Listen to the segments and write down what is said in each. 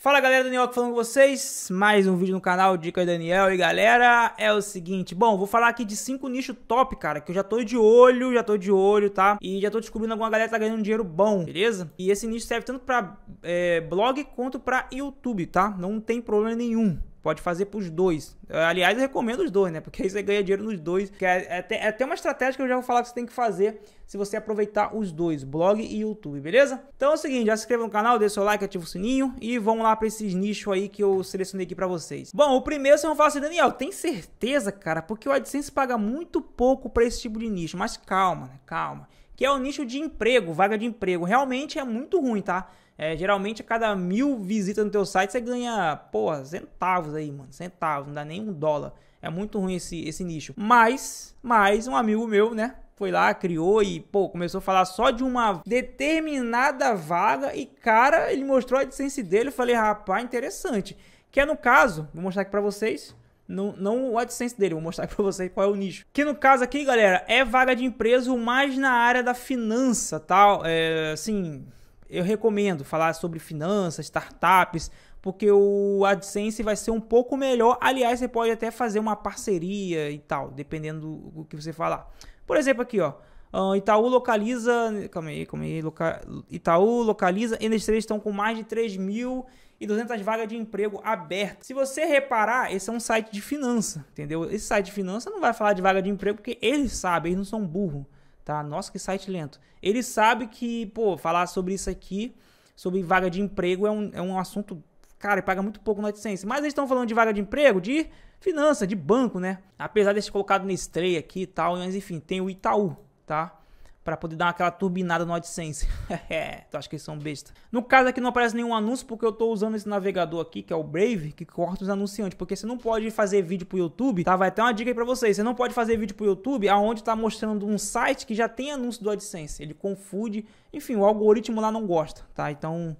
Fala galera, Daniel aqui falando com vocês, mais um vídeo no canal Dicas Daniel e galera, é o seguinte, bom, vou falar aqui de cinco nichos top, cara, que eu já tô de olho, já tô de olho, tá? E já tô descobrindo alguma galera que tá ganhando dinheiro bom, beleza? E esse nicho serve tanto pra é, blog quanto pra YouTube, tá? Não tem problema nenhum. Pode fazer para os dois. Aliás, eu recomendo os dois, né? Porque aí você ganha dinheiro nos dois. Que é, é, é até uma estratégia que eu já vou falar que você tem que fazer se você aproveitar os dois, blog e YouTube, beleza? Então é o seguinte, já se inscreva no canal, deixa seu like, ativa o sininho e vamos lá para esses nichos aí que eu selecionei aqui para vocês. Bom, o primeiro você vai falar assim, Daniel, tem certeza, cara? Porque o AdSense paga muito pouco para esse tipo de nicho, mas calma, né? Calma. Que é o nicho de emprego, vaga de emprego. Realmente é muito ruim, tá? É, geralmente a cada mil visitas no teu site você ganha, porra, centavos aí, mano. Centavos, não dá nem um dólar. É muito ruim esse, esse nicho. Mas, mas um amigo meu, né? Foi lá, criou e, pô, começou a falar só de uma determinada vaga. E, cara, ele mostrou a AdSense dele. Eu falei, rapaz, interessante. Que é no caso, vou mostrar aqui pra vocês. No, não o AdSense dele, vou mostrar para vocês qual é o nicho. Que no caso aqui, galera, é vaga de emprego mais na área da finança, tal. É, assim, eu recomendo falar sobre finanças, startups, porque o AdSense vai ser um pouco melhor. Aliás, você pode até fazer uma parceria e tal, dependendo do que você falar. Por exemplo, aqui, ó. Ah, Itaú localiza. Calma aí, calma aí. Loca, Itaú localiza. E eles três estão com mais de 3.200 vagas de emprego abertas. Se você reparar, esse é um site de finança, entendeu? Esse site de finança não vai falar de vaga de emprego porque eles sabem, eles não são burros tá? Nossa, que site lento. Ele sabe que, pô, falar sobre isso aqui, sobre vaga de emprego, é um, é um assunto. Cara, paga muito pouco no AdSense. Mas eles estão falando de vaga de emprego, de finança, de banco, né? Apesar desse colocado nesse trey aqui e tal, mas enfim, tem o Itaú, tá? para poder dar aquela turbinada no AdSense. É, tu acha que eles são besta? No caso aqui não aparece nenhum anúncio porque eu tô usando esse navegador aqui, que é o Brave, que corta os anunciantes, porque você não pode fazer vídeo pro YouTube, tá? Vai ter uma dica aí para vocês. Você não pode fazer vídeo pro YouTube aonde tá mostrando um site que já tem anúncio do AdSense. Ele confunde, enfim, o algoritmo lá não gosta, tá? Então,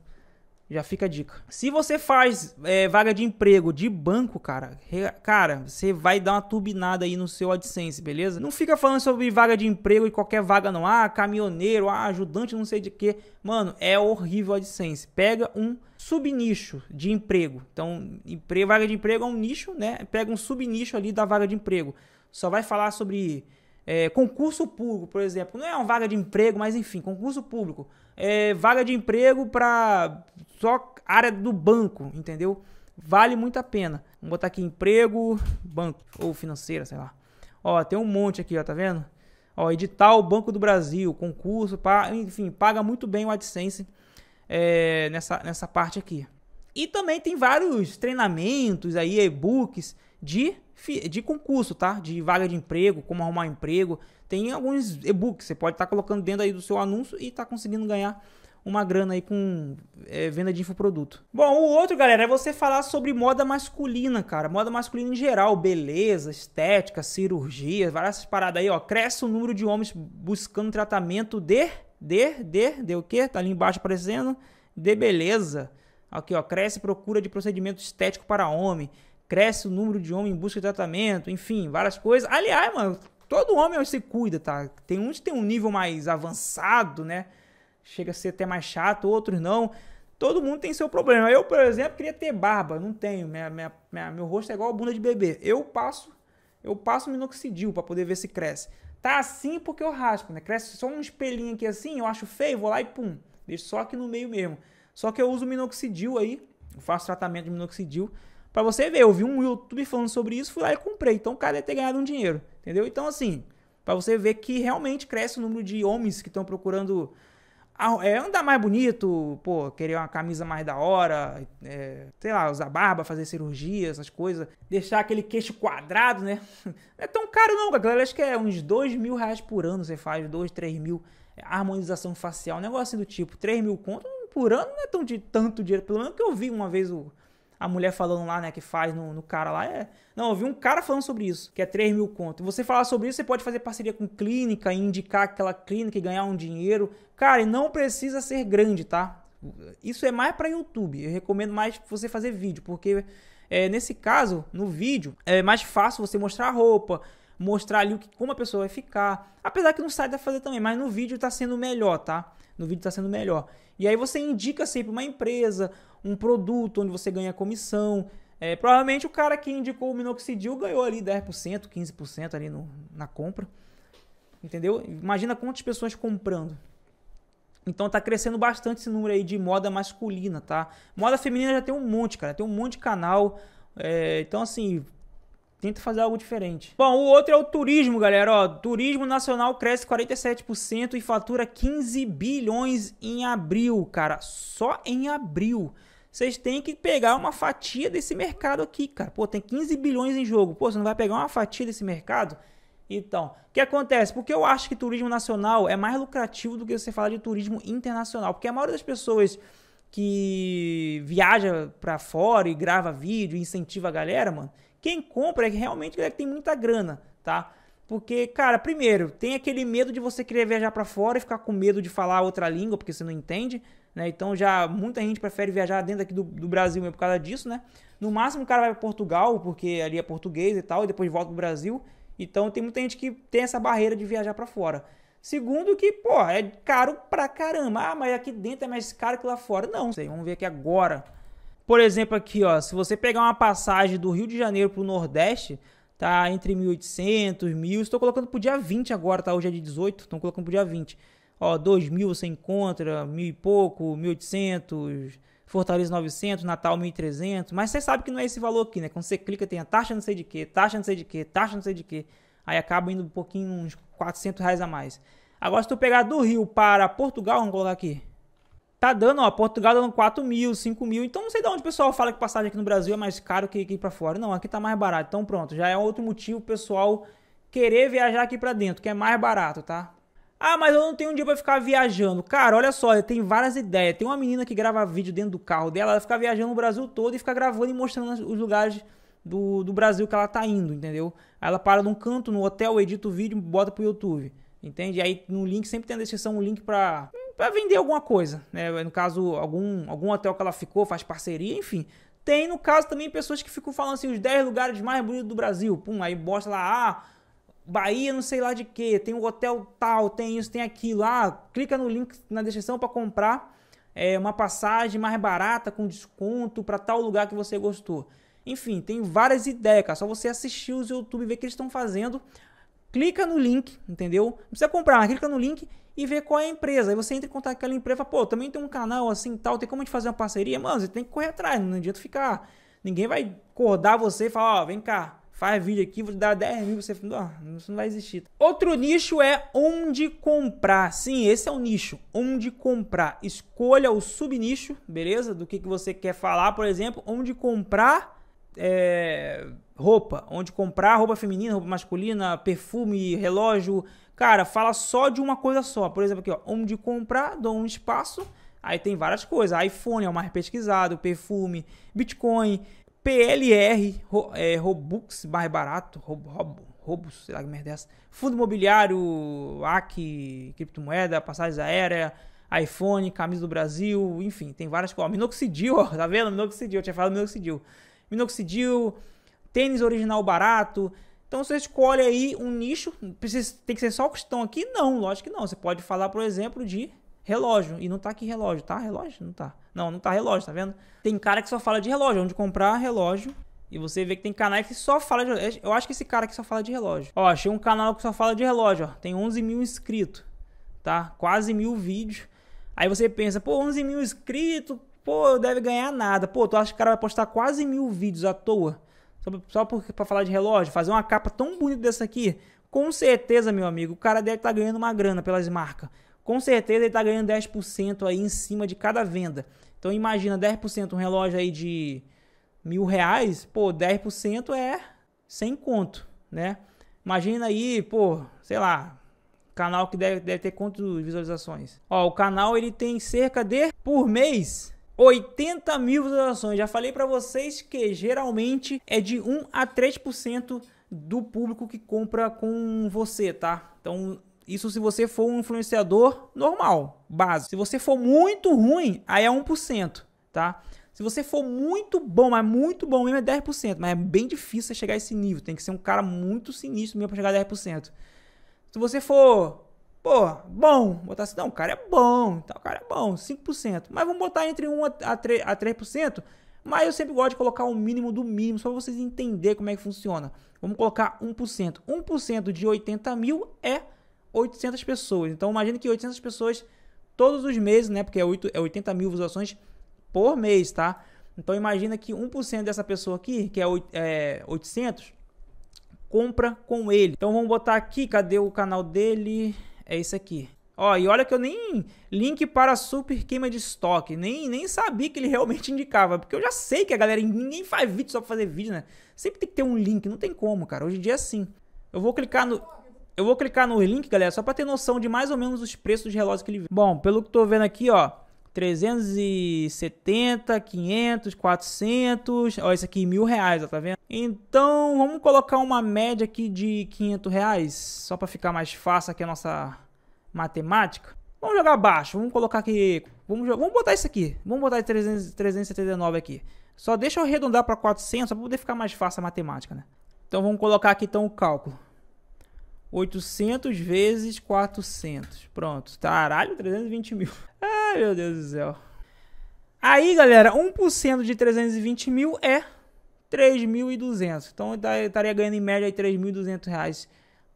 já fica a dica. Se você faz é, vaga de emprego de banco, cara, re, cara, você vai dar uma turbinada aí no seu AdSense, beleza? Não fica falando sobre vaga de emprego e qualquer vaga não. Ah, caminhoneiro, ah, ajudante, não sei de quê. Mano, é horrível o AdSense. Pega um subnicho de emprego. Então, emprego vaga de emprego é um nicho, né? Pega um subnicho ali da vaga de emprego. Só vai falar sobre é, concurso público, por exemplo, não é uma vaga de emprego, mas enfim, concurso público. É, vaga de emprego para só área do banco, entendeu? Vale muito a pena. Vou botar aqui emprego, banco ou financeira, sei lá. Ó, tem um monte aqui, ó, tá vendo? Ó, edital Banco do Brasil, concurso, pá, enfim, paga muito bem o AdSense é, nessa, nessa parte aqui. E também tem vários treinamentos aí, e-books, de, de concurso, tá? De vaga de emprego, como arrumar emprego. Tem alguns e-books, você pode estar tá colocando dentro aí do seu anúncio e tá conseguindo ganhar uma grana aí com é, venda de infoproduto. Bom, o outro, galera, é você falar sobre moda masculina, cara. Moda masculina em geral, beleza, estética, cirurgia, várias paradas aí, ó. Cresce o número de homens buscando tratamento de... De, de, de o quê? Tá ali embaixo aparecendo. De beleza. Aqui, ó. Cresce procura de procedimento estético para homem cresce o número de homens em busca de tratamento, enfim, várias coisas. Aliás, mano, todo homem se cuida, tá? Tem uns que tem um nível mais avançado, né? Chega a ser até mais chato, outros não. Todo mundo tem seu problema. Eu, por exemplo, queria ter barba, não tenho. Minha, minha, minha meu rosto é igual a bunda de bebê. Eu passo, eu passo minoxidil para poder ver se cresce. Tá assim porque eu raspo, né? Cresce só um espelhinho aqui assim, eu acho feio, vou lá e pum. Deixo só aqui no meio mesmo. Só que eu uso minoxidil aí, eu faço tratamento de minoxidil para você ver, eu vi um YouTube falando sobre isso, fui lá e comprei. Então o cara deve ter ganhado um dinheiro, entendeu? Então assim, para você ver que realmente cresce o número de homens que estão procurando é, andar mais bonito, pô, querer uma camisa mais da hora, é, sei lá, usar barba, fazer cirurgia, essas coisas, deixar aquele queixo quadrado, né? Não é tão caro não, galera, acho que é uns dois mil reais por ano você faz, dois, três mil, é, harmonização facial, um negócio assim do tipo, três mil conto por ano não é tão de tanto dinheiro, pelo menos que eu vi uma vez o a mulher falando lá, né, que faz no, no cara lá. É... Não, eu vi um cara falando sobre isso, que é 3 mil conto. Você falar sobre isso, você pode fazer parceria com clínica e indicar aquela clínica e ganhar um dinheiro. Cara, e não precisa ser grande, tá? Isso é mais para YouTube. Eu recomendo mais você fazer vídeo, porque é, nesse caso, no vídeo, é mais fácil você mostrar a roupa, mostrar ali o que, como a pessoa vai ficar. Apesar que no site dá pra fazer também, mas no vídeo tá sendo melhor, tá? No vídeo tá sendo melhor. E aí você indica sempre uma empresa um produto onde você ganha comissão. É, provavelmente o cara que indicou o minoxidil ganhou ali 10%, 15% ali no, na compra. Entendeu? Imagina quantas pessoas comprando. Então tá crescendo bastante esse número aí de moda masculina, tá? Moda feminina já tem um monte, cara. Tem um monte de canal. É, então, assim, Tenta fazer algo diferente. Bom, o outro é o turismo, galera. Ó, turismo nacional cresce 47% e fatura 15 bilhões em abril, cara. Só em abril. Vocês têm que pegar uma fatia desse mercado aqui, cara. Pô, tem 15 bilhões em jogo. Pô, você não vai pegar uma fatia desse mercado? Então, o que acontece? Porque eu acho que turismo nacional é mais lucrativo do que você falar de turismo internacional. Porque a maioria das pessoas que viaja para fora e grava vídeo, incentiva a galera, mano quem compra é realmente é que tem muita grana, tá? Porque, cara, primeiro, tem aquele medo de você querer viajar para fora e ficar com medo de falar outra língua, porque você não entende, né? Então já muita gente prefere viajar dentro aqui do, do Brasil mesmo por causa disso, né? No máximo o cara vai para Portugal, porque ali é português e tal, e depois volta pro Brasil. Então tem muita gente que tem essa barreira de viajar para fora. Segundo que, pô, é caro pra caramba. Ah, mas aqui dentro é mais caro que lá fora. Não, sei, vamos ver aqui agora. Por exemplo, aqui, ó, se você pegar uma passagem do Rio de Janeiro para o Nordeste, tá entre 1.800, 1.000. Estou colocando para o dia 20 agora, tá? Hoje é de 18, estou colocando para o dia 20. Ó, 2.000 você encontra, 1.000 e pouco, 1.800, Fortaleza 900, Natal 1.300. Mas você sabe que não é esse valor aqui, né? Quando você clica tem a taxa não sei de quê, taxa não sei de quê, taxa não sei de quê. Aí acaba indo um pouquinho, uns 400 reais a mais. Agora se tu pegar do Rio para Portugal, vamos colocar aqui, tá dando, ó, Portugal dando 4 mil, 5 mil. Então não sei de onde o pessoal fala que passagem aqui no Brasil é mais caro que, ir para fora. Não, aqui tá mais barato. Então pronto, já é outro motivo pessoal querer viajar aqui para dentro, que é mais barato, tá? Ah, mas eu não tenho um dia para ficar viajando. Cara, olha só, tem várias ideias. Tem uma menina que grava vídeo dentro do carro dela, ela fica viajando o Brasil todo e fica gravando e mostrando os lugares do, do Brasil que ela tá indo, entendeu? Aí ela para num canto, no hotel, edita o vídeo, bota pro YouTube. Entende? Aí no link sempre tem na descrição um link para para vender alguma coisa, né? No caso, algum, algum hotel que ela ficou, faz parceria, enfim. Tem, no caso, também pessoas que ficam falando assim, os 10 lugares mais bonitos do Brasil. Pum, aí bosta lá, ah, Bahia não sei lá de quê, tem um hotel tal, tem isso, tem aquilo. lá, ah, clica no link na descrição para comprar é, uma passagem mais barata, com desconto, para tal lugar que você gostou. Enfim, tem várias ideias, cara. Só você assistir os YouTube e ver o que eles estão fazendo clica no link, entendeu? Não precisa comprar, mas clica no link e vê qual é a empresa. Aí você entra em contato com aquela empresa, pô, também tem um canal assim tal, tem como a gente fazer uma parceria? Mano, você tem que correr atrás, não adianta ficar. Ninguém vai acordar você e falar, ó, oh, vem cá, faz vídeo aqui, vou te dar 10 mil, você ah, isso não vai existir. Outro nicho é onde comprar. Sim, esse é o nicho, onde comprar. Escolha o subnicho, beleza? Do que, que você quer falar, por exemplo, onde comprar é, roupa, onde comprar roupa feminina, roupa masculina, perfume, relógio. Cara, fala só de uma coisa só. Por exemplo, aqui, ó, onde comprar, dou um espaço. Aí tem várias coisas. iPhone é o mais pesquisado, perfume, Bitcoin, PLR, ro, é, Robux, mais barato, roubo, roubo, sei lá que merda é essa. Fundo imobiliário, AC, criptomoeda, passagens aéreas iPhone, camisa do Brasil, enfim, tem várias coisas. Minoxidil, ó, tá vendo? Minoxidil, eu tinha falado minoxidil minoxidil, tênis original barato. Então você escolhe aí um nicho, precisa, tem que ser só o que estão aqui? Não, lógico que não. Você pode falar, por exemplo, de relógio. E não tá aqui relógio, tá? Relógio? Não tá. Não, não tá relógio, tá vendo? Tem cara que só fala de relógio, onde comprar relógio. E você vê que tem canais que só fala de relógio. Eu acho que esse cara aqui só fala de relógio. Ó, achei um canal que só fala de relógio, ó. Tem 11 mil inscritos, tá? Quase mil vídeos. Aí você pensa, pô, 11 mil inscritos, Pô, deve ganhar nada. Pô, tu acha que o cara vai postar quase mil vídeos à toa? Só, só pra falar de relógio? Fazer uma capa tão bonita dessa aqui? Com certeza, meu amigo, o cara deve estar tá ganhando uma grana pelas marcas. Com certeza ele está ganhando 10% aí em cima de cada venda. Então imagina 10% um relógio aí de mil reais, pô, 10% é sem conto, né? Imagina aí, pô, sei lá, canal que deve, deve ter quantas visualizações? Ó, o canal ele tem cerca de, por mês, 80 mil visualizações. Já falei para vocês que geralmente é de 1 a 3% do público que compra com você, tá? Então, isso se você for um influenciador normal, básico. Se você for muito ruim, aí é 1%, tá? Se você for muito bom, mas muito bom mesmo é 10%, mas é bem difícil chegar a esse nível. Tem que ser um cara muito sinistro mesmo para chegar a 10%. Se você for Pô, bom, botar assim, não, o cara é bom, então, o cara é bom, 5%. Mas vamos botar entre 1 a 3%, mas eu sempre gosto de colocar o um mínimo do mínimo, só pra vocês entenderem como é que funciona. Vamos colocar 1%. 1% de 80 mil é 800 pessoas. Então, imagina que 800 pessoas todos os meses, né? Porque é, 8, é 80 mil visualizações por mês, tá? Então, imagina que 1% dessa pessoa aqui, que é, 8, é 800, compra com ele. Então, vamos botar aqui, cadê o canal dele? é isso aqui. Ó, e olha que eu nem link para super queima de estoque, nem, nem sabia que ele realmente indicava, porque eu já sei que a galera, ninguém faz vídeo só pra fazer vídeo, né? Sempre tem que ter um link, não tem como, cara, hoje em dia é assim. Eu vou clicar no... Eu vou clicar no link, galera, só pra ter noção de mais ou menos os preços de relógios que ele... Bom, pelo que tô vendo aqui, ó, 370, 500, 400, ó, isso aqui mil reais, ó, tá vendo? Então, vamos colocar uma média aqui de 500 reais, só para ficar mais fácil aqui a nossa matemática. Vamos jogar abaixo, vamos colocar aqui, vamos, vamos botar isso aqui, vamos botar 300, 379 aqui. Só deixa eu arredondar para 400, só para poder ficar mais fácil a matemática, né? Então, vamos colocar aqui então o cálculo. 800 vezes 400. Pronto. Caralho, 320 mil. Ai, meu Deus do céu. Aí, galera, 1% de 320 mil é 3.200. Então, eu estaria ganhando em média 3.200 reais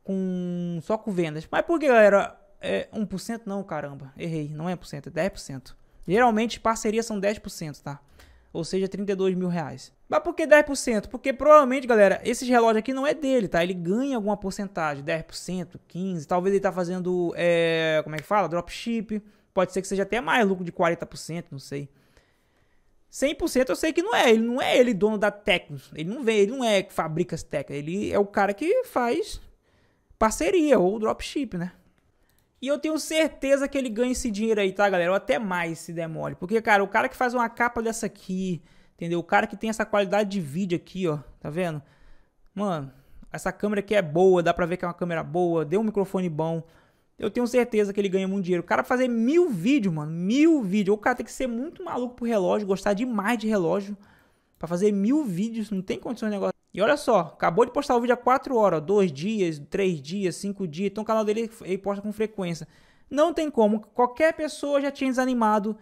com, só com vendas. Mas por que, galera? É 1% não, caramba. Errei. Não é 1%, é 10%. Geralmente, parcerias são 10%, tá? ou seja, 32 mil reais. Mas por que 10%? Porque provavelmente, galera, esse relógio aqui não é dele, tá? Ele ganha alguma porcentagem, 10%, 15%, talvez ele tá fazendo, é, como é que fala? Dropship, pode ser que seja até mais lucro de 40%, não sei. 100% eu sei que não é, ele não é ele dono da Tecnos, ele não vê ele não é que fabrica as teclas, ele é o cara que faz parceria ou dropship, né? E eu tenho certeza que ele ganha esse dinheiro aí, tá, galera? Ou até mais se der mole. Porque, cara, o cara que faz uma capa dessa aqui, entendeu? O cara que tem essa qualidade de vídeo aqui, ó, tá vendo? Mano, essa câmera aqui é boa, dá pra ver que é uma câmera boa, deu um microfone bom. Eu tenho certeza que ele ganha muito dinheiro. O cara fazer mil vídeos, mano, mil vídeos. O cara tem que ser muito maluco pro relógio, gostar demais de relógio. Pra fazer mil vídeos, não tem condições de e olha só, acabou de postar o vídeo há 4 horas, 2 dias, 3 dias, 5 dias, então o canal dele ele posta com frequência. Não tem como, qualquer pessoa já tinha desanimado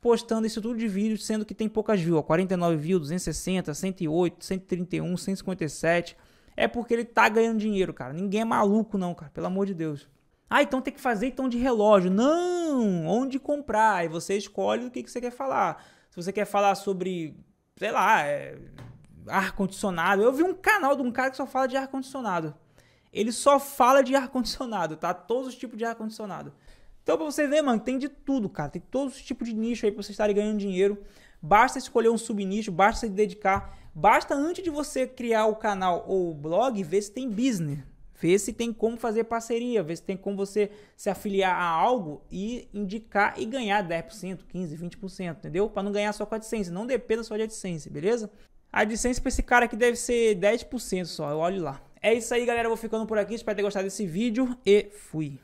postando isso tipo tudo de vídeo, sendo que tem poucas views, 49 views, 260, 108, 131, 157. É porque ele tá ganhando dinheiro, cara. Ninguém é maluco não, cara, pelo amor de Deus. Ah, então tem que fazer então de relógio. Não, onde comprar? E você escolhe o que, que você quer falar. Se você quer falar sobre, sei lá, é ar-condicionado. Eu vi um canal de um cara que só fala de ar-condicionado. Ele só fala de ar-condicionado, tá? Todos os tipos de ar-condicionado. Então, pra você ver, mano, tem de tudo, cara. Tem todos os tipos de nicho aí pra você estarem ganhando dinheiro. Basta escolher um sub-nicho basta se dedicar. Basta, antes de você criar o canal ou o blog, ver se tem business. Ver se tem como fazer parceria, ver se tem como você se afiliar a algo e indicar e ganhar 10%, 15%, 20%, entendeu? Para não ganhar só com a AdSense, não dependa só de AdSense, beleza? A AdSense para esse cara aqui deve ser 10% só, eu olho lá. É isso aí, galera. Eu vou ficando por aqui. Espero ter gostado desse vídeo e fui.